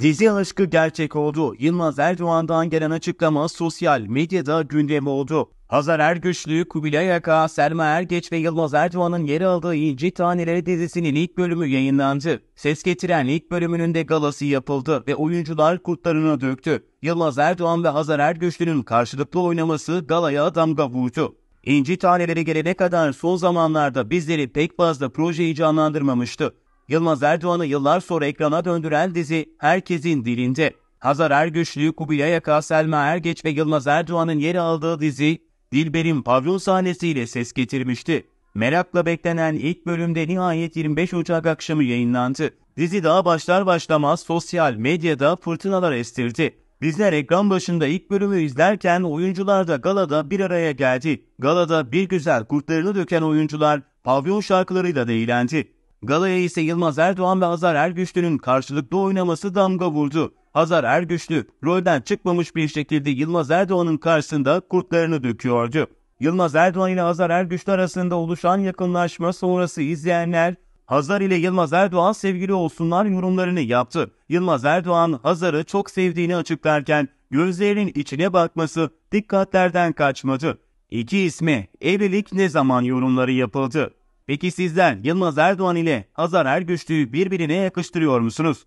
Dizi aşkı gerçek oldu. Yılmaz Erdoğan'dan gelen açıklama sosyal medyada gündem oldu. Hazar Ergüçlü, Kubilay Aka, Selma Ergeç ve Yılmaz Erdoğan'ın yer aldığı İnci Taneleri dizisinin ilk bölümü yayınlandı. Ses getiren ilk bölümünün de galası yapıldı ve oyuncular kurtlarına döktü. Yılmaz Erdoğan ve Hazar Ergüçlü'nün karşılıklı oynaması galaya damga vurdu. İnci Taneleri gelene kadar son zamanlarda bizleri pek fazla projeyi canlandırmamıştı. Yılmaz Erdoğan'ı yıllar sonra ekrana döndüren dizi herkesin dilinde. Hazar Ergüçlü, Kubilay Aka, Selma Ergeç ve Yılmaz Erdoğan'ın yer aldığı dizi Dilber'in pavyon sahnesiyle ses getirmişti. Merakla beklenen ilk bölümde nihayet 25 Ocak akşamı yayınlandı. Dizi daha başlar başlamaz sosyal medyada fırtınalar estirdi. Bizler ekran başında ilk bölümü izlerken oyuncular da galada bir araya geldi. Galada bir güzel kurtlarını döken oyuncular pavyon şarkılarıyla da eğlendi. Galaya ise Yılmaz Erdoğan ve Hazar Ergüçlü'nün karşılıklı oynaması damga vurdu. Hazar Ergüçlü rolden çıkmamış bir şekilde Yılmaz Erdoğan'ın karşısında kurtlarını döküyordu. Yılmaz Erdoğan ile Hazar Ergüçlü arasında oluşan yakınlaşma sonrası izleyenler Hazar ile Yılmaz Erdoğan sevgili olsunlar yorumlarını yaptı. Yılmaz Erdoğan Hazar'ı çok sevdiğini açıklarken gözlerinin içine bakması dikkatlerden kaçmadı. İki isme evlilik ne zaman yorumları yapıldı. Peki sizler Yılmaz Erdoğan ile Azar Ergüçlü'yü birbirine yakıştırıyor musunuz?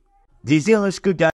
Dizi aşkı gel